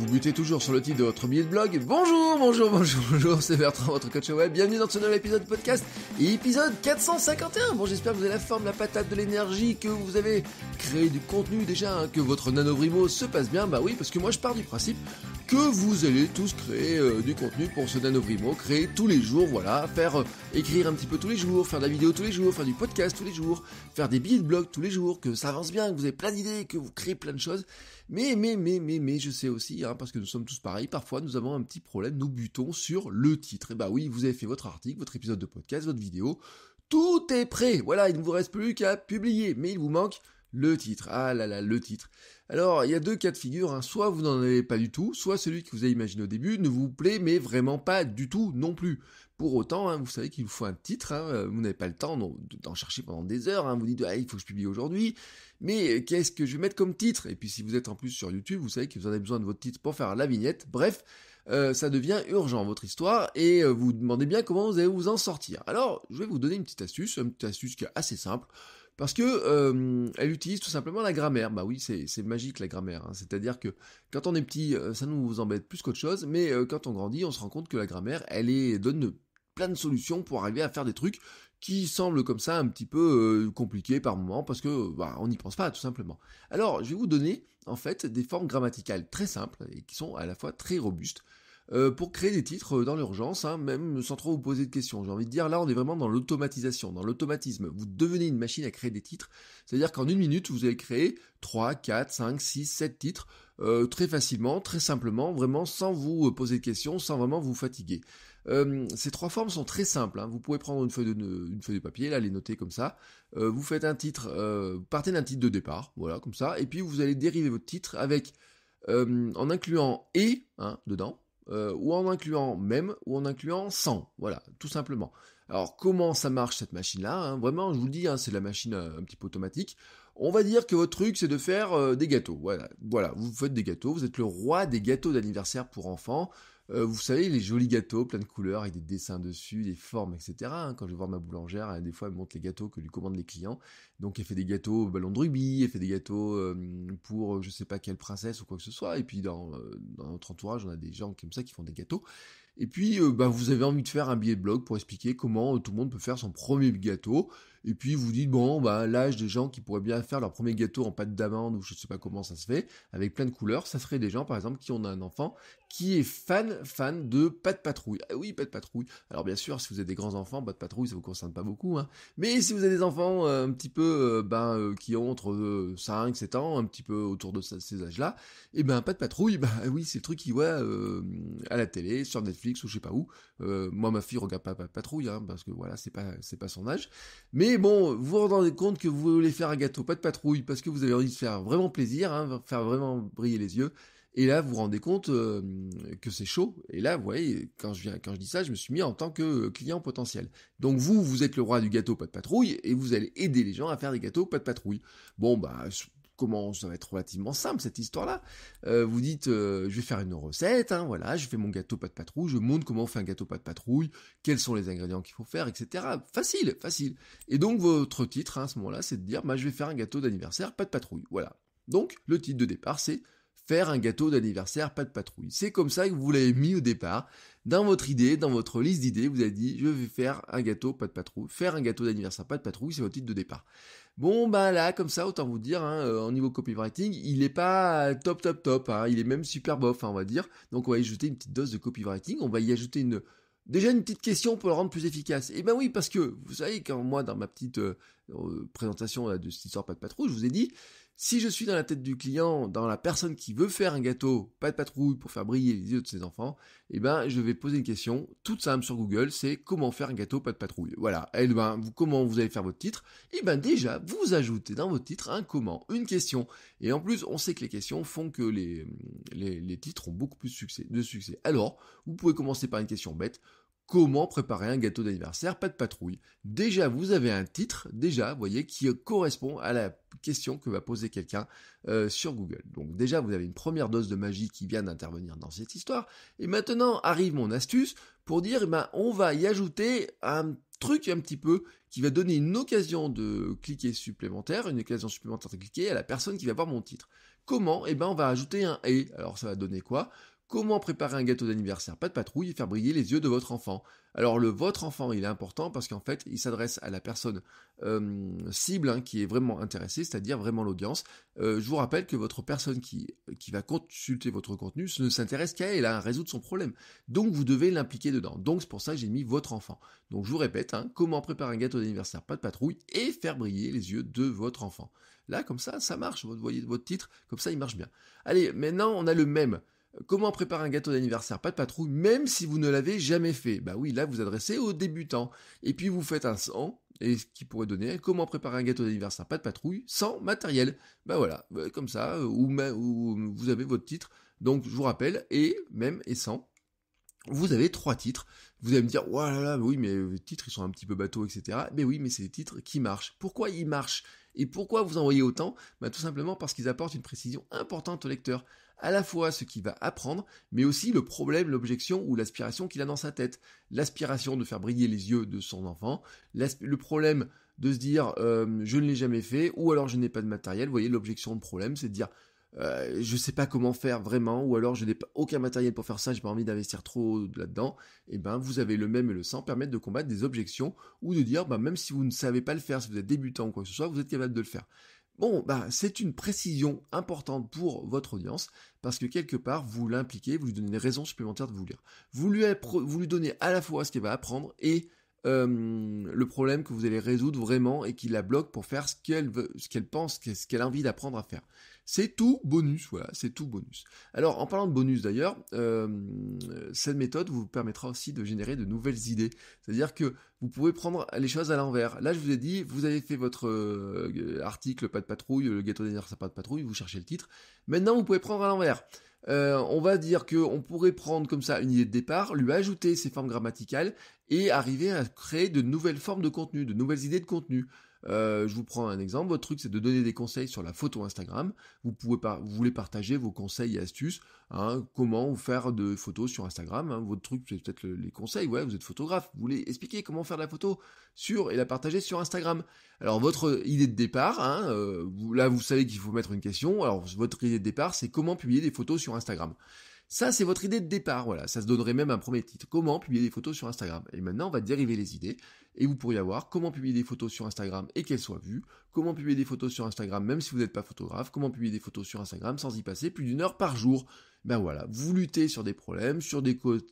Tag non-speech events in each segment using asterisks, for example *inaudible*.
vous butez toujours sur le titre de votre billet de blog, bonjour, bonjour, bonjour, bonjour, c'est Bertrand, votre coach web, bienvenue dans ce nouvel épisode podcast, épisode 451. Bon, j'espère que vous avez la forme, la patate, de l'énergie, que vous avez créé du contenu déjà, hein, que votre nanobrimo se passe bien, bah oui, parce que moi je pars du principe que vous allez tous créer euh, du contenu pour ce Nano créer tous les jours, voilà, faire euh, écrire un petit peu tous les jours, faire de la vidéo tous les jours, faire du podcast tous les jours, faire des billets de blog tous les jours, que ça avance bien, que vous avez plein d'idées, que vous créez plein de choses. Mais, mais, mais, mais, mais, je sais aussi, hein, parce que nous sommes tous pareils, parfois nous avons un petit problème, nous butons sur le titre. Et eh bah ben oui, vous avez fait votre article, votre épisode de podcast, votre vidéo, tout est prêt, voilà, il ne vous reste plus qu'à publier, mais il vous manque le titre, ah là là, le titre. Alors, il y a deux cas de figure, hein. soit vous n'en avez pas du tout, soit celui que vous avez imaginé au début ne vous plaît, mais vraiment pas du tout non plus. Pour autant, hein, vous savez qu'il vous faut un titre, hein. euh, vous n'avez pas le temps d'en chercher pendant des heures, vous dites, ah, il faut que je publie aujourd'hui, mais euh, qu'est-ce que je vais mettre comme titre Et puis si vous êtes en plus sur YouTube, vous savez que vous en avez besoin de votre titre pour faire la vignette, bref, euh, ça devient urgent votre histoire, et vous vous demandez bien comment vous allez vous en sortir. Alors, je vais vous donner une petite astuce, une petite astuce qui est assez simple, parce que euh, elle utilise tout simplement la grammaire. Bah oui, c'est magique la grammaire. Hein. C'est-à-dire que quand on est petit, euh, ça nous embête plus qu'autre chose, mais euh, quand on grandit, on se rend compte que la grammaire, elle donne plein de solutions pour arriver à faire des trucs qui semblent comme ça un petit peu compliqués par moment parce que bah, on n'y pense pas tout simplement. Alors je vais vous donner en fait des formes grammaticales très simples et qui sont à la fois très robustes euh, pour créer des titres euh, dans l'urgence, hein, même sans trop vous poser de questions. J'ai envie de dire, là, on est vraiment dans l'automatisation, dans l'automatisme. Vous devenez une machine à créer des titres. C'est-à-dire qu'en une minute, vous allez créer 3, 4, 5, 6, 7 titres euh, très facilement, très simplement, vraiment sans vous poser de questions, sans vraiment vous fatiguer. ces trois formes sont très simples. Hein. Vous pouvez prendre une feuille, de, feuille de papier, là, les noter comme ça. vous faites un titre, partez d'un titre de départ, voilà, comme ça, et puis vous allez dériver votre titre avec, en incluant et hein, dedans, euh, ou en incluant même, ou en incluant sans. Voilà, tout simplement. Alors comment ça marche cette machine-là hein Vraiment, je vous le dis, hein, c'est la machine euh, un petit peu automatique. On va dire que votre truc, c'est de faire euh, des gâteaux. Voilà, voilà, vous faites des gâteaux, vous êtes le roi des gâteaux d'anniversaire pour enfants. Euh, vous savez, les jolis gâteaux, plein de couleurs, avec des dessins dessus, des formes, etc. Hein. quand je vais voir ma boulangère, elle, des fois, elle montre les gâteaux que lui commandent les clients. Donc, elle fait des gâteaux ballon de rugby, elle fait des gâteaux euh, pour euh, je sais pas quelle princesse ou quoi que ce soit. Et puis, dans, notre entourage, on a des gens comme ça qui font des gâteaux. Et puis, bah, vous avez envie de faire un billet de blog pour expliquer comment tout le monde peut faire son premier gâteau et puis vous dites, bon, bah, l'âge des gens qui pourraient bien faire leur premier gâteau en pâte d'amande ou je sais pas comment ça se fait, avec plein de couleurs, ça serait des gens, par exemple, qui ont un enfant qui est fan, fan de pâte patrouille. Ah oui, pâte patrouille. Alors bien sûr, si vous avez des grands enfants, pâte patrouille, ça vous concerne pas beaucoup, hein. Mais si vous avez des enfants euh, un petit peu, euh, ben, euh, qui ont entre 5, 7 ans, un petit peu autour de ces âges-là, et eh ben, pâte patrouille, *laughs* bah oui, c'est le truc qui, ouais, à la télé, sur Netflix ou je sais pas où. Euh, moi, ma fille regarde pas, Patrouille, hein, parce que voilà, c'est pas, c'est pas son âge. Mais bon, vous vous rendez compte que vous voulez faire un gâteau, pas de Patrouille, parce que vous avez envie de faire vraiment plaisir, hein, faire vraiment briller les yeux. Et là, vous vous rendez compte euh, que c'est chaud. Et là, vous voyez, quand je, viens, quand je dis ça, je me suis mis en tant que client potentiel. Donc vous, vous êtes le roi du gâteau pas de patrouille, et vous allez aider les gens à faire des gâteaux pas de patrouille. Bon, bah, comment ça va être relativement simple cette histoire-là. Euh, vous dites, euh, je vais faire une recette, hein, voilà, je fais mon gâteau pas de patrouille, je montre comment on fait un gâteau pas de patrouille, quels sont les ingrédients qu'il faut faire, etc. Facile, facile. Et donc votre titre hein, à ce moment-là, c'est de dire, bah, je vais faire un gâteau d'anniversaire, pas de patrouille, voilà. Donc le titre de départ, c'est faire un gâteau d'anniversaire pas de patrouille. C'est comme ça que vous l'avez mis au départ. Dans votre idée, dans votre liste d'idées, vous avez dit je vais faire un gâteau pas de patrouille. Faire un gâteau d'anniversaire pas de patrouille, c'est votre titre de départ. Bon bah là, comme ça, autant vous dire, hein, euh, en niveau copywriting, il n'est pas top top top. Hein. il est même super bof, hein, on va dire. Donc on va y ajouter une petite dose de copywriting. On va y ajouter une Déjà une petite question pour le rendre plus efficace. Eh ben oui, parce que vous savez quand moi dans ma petite euh, euh, présentation de cette histoire pas de patrouille, je vous ai dit si je suis dans la tête du client, dans la personne qui veut faire un gâteau, pas de patrouille pour faire briller les yeux de ses enfants, eh ben, je vais poser une question toute simple sur Google, c'est comment faire un gâteau, pas de patrouille. Voilà. Et eh ben, vous, comment vous allez faire votre titre? Eh ben, déjà, vous ajoutez dans votre titre un comment, une question. Et en plus, on sait que les questions font que les, les, titres ont beaucoup plus de succès. Alors, vous pouvez commencer par une question bête. Comment préparer un gâteau d'anniversaire Pas de patrouille. Déjà, vous avez un titre, déjà, vous voyez, qui correspond à la question que va poser quelqu'un euh, sur Google. Donc déjà, vous avez une première dose de magie qui vient d'intervenir dans cette histoire. Et maintenant arrive mon astuce pour dire, eh ben, on va y ajouter un truc un petit peu qui va donner une occasion de cliquer supplémentaire, une occasion supplémentaire de cliquer à la personne qui va voir mon titre. Comment Eh bien, on va ajouter un et. Alors ça va donner quoi Comment préparer un gâteau d'anniversaire Pas de patrouille et faire briller les yeux de votre enfant. Alors le votre enfant, il est important parce qu'en fait, il s'adresse à la personne cible hein, qui est vraiment intéressée, c'est-à-dire vraiment l'audience. je vous rappelle que votre personne qui, qui va consulter votre contenu ne s'intéresse qu'à elle, à résoudre son problème. Donc vous devez l'impliquer dedans. Donc c'est pour ça que j'ai mis votre enfant. Donc je vous répète, hein, comment préparer un gâteau d'anniversaire Pas de patrouille et faire briller les yeux de votre enfant. Là, comme ça, ça marche. Vous voyez votre titre, comme ça, il marche bien. Allez, maintenant, on a le même. Comment préparer un gâteau d'anniversaire Pas de patrouille, même si vous ne l'avez jamais fait. Bah oui, là vous adressez aux débutants. Et puis vous faites un son, et ce qui pourrait donner comment préparer un gâteau d'anniversaire Pas de patrouille, sans matériel. Bah voilà, bah comme ça, euh, ou, euh, vous avez votre titre. Donc je vous rappelle, et même et sans. Vous avez trois titres. Vous allez me dire, voilà, là, oui, mais les titres, ils sont un petit peu bateaux, etc. Mais oui, mais c'est des titres qui marchent. Pourquoi ils marchent Et pourquoi vous en voyez autant bah, Tout simplement parce qu'ils apportent une précision importante au lecteur à la fois ce qu'il va apprendre, mais aussi le problème, l'objection ou l'aspiration qu'il a dans sa tête. L'aspiration de faire briller les yeux de son enfant, le problème de se dire euh, je ne l'ai jamais fait, ou alors je n'ai pas de matériel. Vous voyez, l'objection de problème, c'est de dire euh, je ne sais pas comment faire vraiment, ou alors je n'ai aucun matériel pour faire ça, n'ai pas envie d'investir trop là-dedans, et eh ben vous avez le même et le sang permettre de combattre des objections ou de dire bah, même si vous ne savez pas le faire, si vous êtes débutant ou quoi que ce soit, vous êtes capable de le faire. Bon, bah, c'est une précision importante pour votre audience, parce que quelque part, vous l'impliquez, vous lui donnez des raisons supplémentaires de vous lire. Vous lui, donnez à la fois ce qu'elle va apprendre et le problème que vous allez résoudre vraiment et qui la bloque pour faire ce qu'elle ce qu'elle pense, ce qu'elle a envie d'apprendre à faire. C'est tout bonus, voilà, c'est tout bonus. Alors, en parlant de bonus d'ailleurs, euh, cette méthode vous permettra aussi de générer de nouvelles idées. C'est-à-dire que vous pouvez prendre les choses à l'envers. Là, je vous ai dit, vous avez fait votre euh, article Pas de patrouille, le gâteau des ça pas de patrouille, vous cherchez le titre. Maintenant, vous pouvez prendre à l'envers. Euh, on va dire qu'on pourrait prendre comme ça une idée de départ, lui ajouter ses formes grammaticales et arriver à créer de nouvelles formes de contenu, de nouvelles idées de contenu. Euh, je vous prends un exemple. Votre truc, c'est de donner des conseils sur la photo Instagram. Vous pouvez vous voulez partager vos conseils et astuces. Hein, comment faire de photos sur Instagram. Hein. Votre truc, c'est peut-être les conseils. Ouais, vous êtes photographe. Vous voulez expliquer comment faire de la photo sur et la partager sur Instagram. Alors votre idée de départ, hein, euh, là, vous savez qu'il faut mettre une question. Alors votre idée de départ, c'est comment publier des photos sur Instagram. Ça, c'est votre idée de départ, voilà. Ça se donnerait même un premier titre. Comment publier des photos sur Instagram Et maintenant, on va dériver les idées. Et vous pourriez avoir comment publier des photos sur Instagram et qu'elles soient vues. Comment publier des photos sur Instagram même si vous n'êtes pas photographe. Comment publier des photos sur Instagram sans y passer plus d'une heure par jour. Ben voilà, vous luttez sur des problèmes, sur des trucs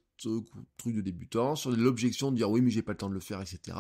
de débutants, sur l'objection de dire oui mais j'ai pas le temps de le faire, etc.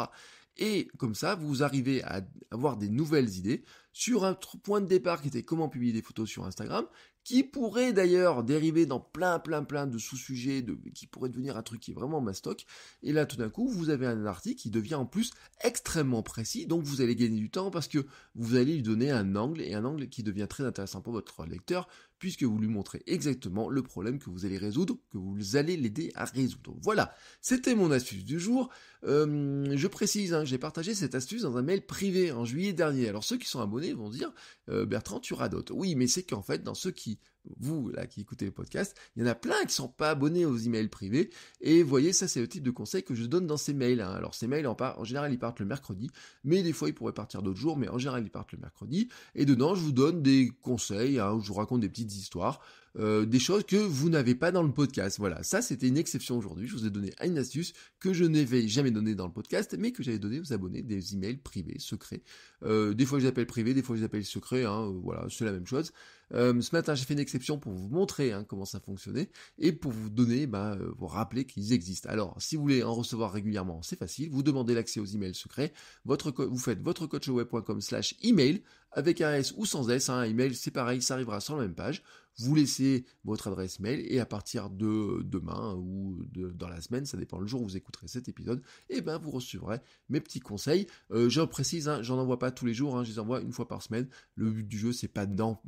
Et comme ça, vous arrivez à avoir des nouvelles idées sur un point de départ qui était comment publier des photos sur Instagram, qui pourrait d'ailleurs dériver dans plein, plein, plein de sous-sujets, qui pourrait devenir un truc qui est vraiment mastoc. Et là, tout d'un coup, vous avez un article qui devient en plus extrêmement précis, donc vous allez gagner du temps parce que vous allez lui donner un angle, et un angle qui devient très intéressant pour votre lecteur, puisque vous lui montrez exactement le problème que vous allez résoudre, que vous allez l'aider à résoudre. Voilà, c'était mon astuce du jour. Euh, je précise hein, j'ai partagé cette astuce dans un mail privé en juillet dernier. Alors ceux qui sont abonnés, vont dire euh, Bertrand, tu d'autres ». Oui, mais c'est qu'en fait, dans ceux qui, vous là qui écoutez le podcast, il y en a plein qui sont pas abonnés aux emails privés. Et voyez, ça c'est le type de conseil que je donne dans ces mails. Hein. Alors ces mails, en, en général, ils partent le mercredi, mais des fois ils pourraient partir d'autres jours, mais en général, ils partent le mercredi. Et dedans, je vous donne des conseils, hein, je vous raconte des petites histoires. Euh, des choses que vous n'avez pas dans le podcast. Voilà, ça c'était une exception aujourd'hui. Je vous ai donné une astuce que je n'avais jamais donnée dans le podcast, mais que j'avais donné aux abonnés des emails privés, secrets. Euh, des fois je les appelle privés, des fois je les appelle secrets, hein. euh, voilà, c'est la même chose. Euh, ce matin, j'ai fait une exception pour vous montrer hein, comment ça fonctionnait et pour vous donner, bah, euh, vous rappeler qu'ils existent. Alors, si vous voulez en recevoir régulièrement, c'est facile. Vous demandez l'accès aux emails secrets. Votre vous faites votrecoachweb.com/slash email avec un S ou sans S. Hein. un email, c'est pareil, ça arrivera sur la même page. Vous laissez votre adresse mail et à partir de demain ou dans la semaine, ça dépend le jour où vous écouterez cet épisode, et eh ben vous recevrez mes petits conseils. Euh, je précise, hein, j'en envoie pas tous les jours, je les envoie une fois par semaine. Le but du jeu, c'est pas d'en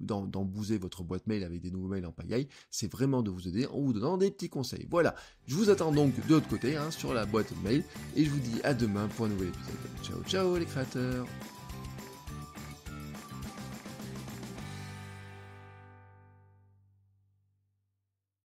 embouser votre boîte mail avec des nouveaux mails en pagaille, c'est vraiment de vous aider en vous donnant des petits conseils. Voilà, je vous attends donc de l'autre côté hein, sur la boîte mail et je vous dis à demain pour un nouvel épisode. Ciao ciao les créateurs